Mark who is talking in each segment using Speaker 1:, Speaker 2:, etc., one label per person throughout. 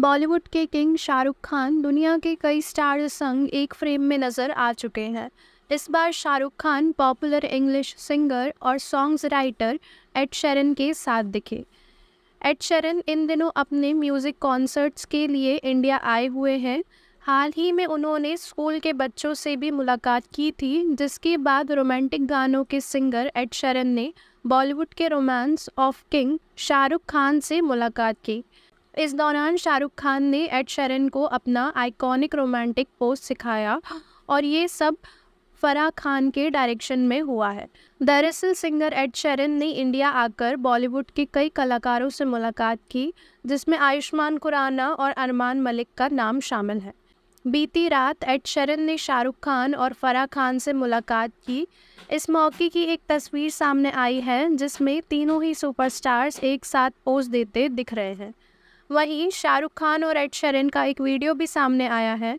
Speaker 1: बॉलीवुड के किंग शाहरुख खान दुनिया के कई स्टार संग एक फ्रेम में नज़र आ चुके हैं इस बार Shah Rukh Khan popular English singer और सॉन्ग्स राइटर एड शेरन के साथ दिखे एड शेरन इन दिनों अपने म्यूज़िक कॉन्सर्ट्स के लिए इंडिया आए हुए हैं हाल ही में उन्होंने स्कूल के बच्चों से भी मुलाकात की थी जिसके बाद रोमांटिक गानों के सिंगर एड शेरन ने बॉलीवुड के romance of king Shah Rukh Khan से मुलाकात की इस दौरान शाहरुख खान ने एड शेरन को अपना आइकॉनिक रोमांटिक पोस्ट सिखाया और ये सब फराह खान के डायरेक्शन में हुआ है दरअसल सिंगर एड शेरन ने इंडिया आकर बॉलीवुड के कई कलाकारों से मुलाकात की जिसमें आयुष्मान खुराना और अरमान मलिक का नाम शामिल है बीती रात एड शेरन ने शाहरुख खान और फराह खान से मुलाकात की इस मौके की एक तस्वीर सामने आई है जिसमें तीनों ही सुपरस्टार्स एक साथ पोज देते दिख रहे हैं वहीं शाहरुख खान और एड शेरन का एक वीडियो भी सामने आया है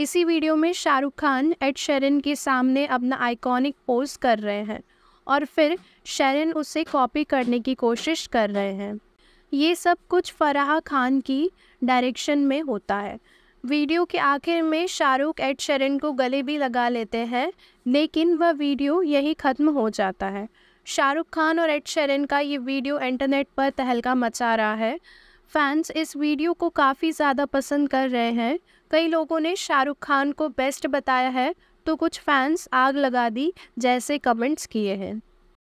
Speaker 1: इसी वीडियो में शाहरुख खान एड शेरन के सामने अपना आइकॉनिक पोज कर रहे हैं और फिर शेरन उसे कॉपी करने की कोशिश कर रहे हैं ये सब कुछ फराह खान की डायरेक्शन में होता है वीडियो के आखिर में शाहरुख एड शेरन को गले भी लगा लेते हैं लेकिन वह वीडियो यही ख़त्म हो जाता है शाहरुख खान और एड शेरन का ये वीडियो इंटरनेट पर तहलका मचा रहा है फैंस इस वीडियो को काफ़ी ज़्यादा पसंद कर रहे हैं कई लोगों ने शाहरुख खान को बेस्ट बताया है तो कुछ फैंस आग लगा दी जैसे कमेंट्स किए हैं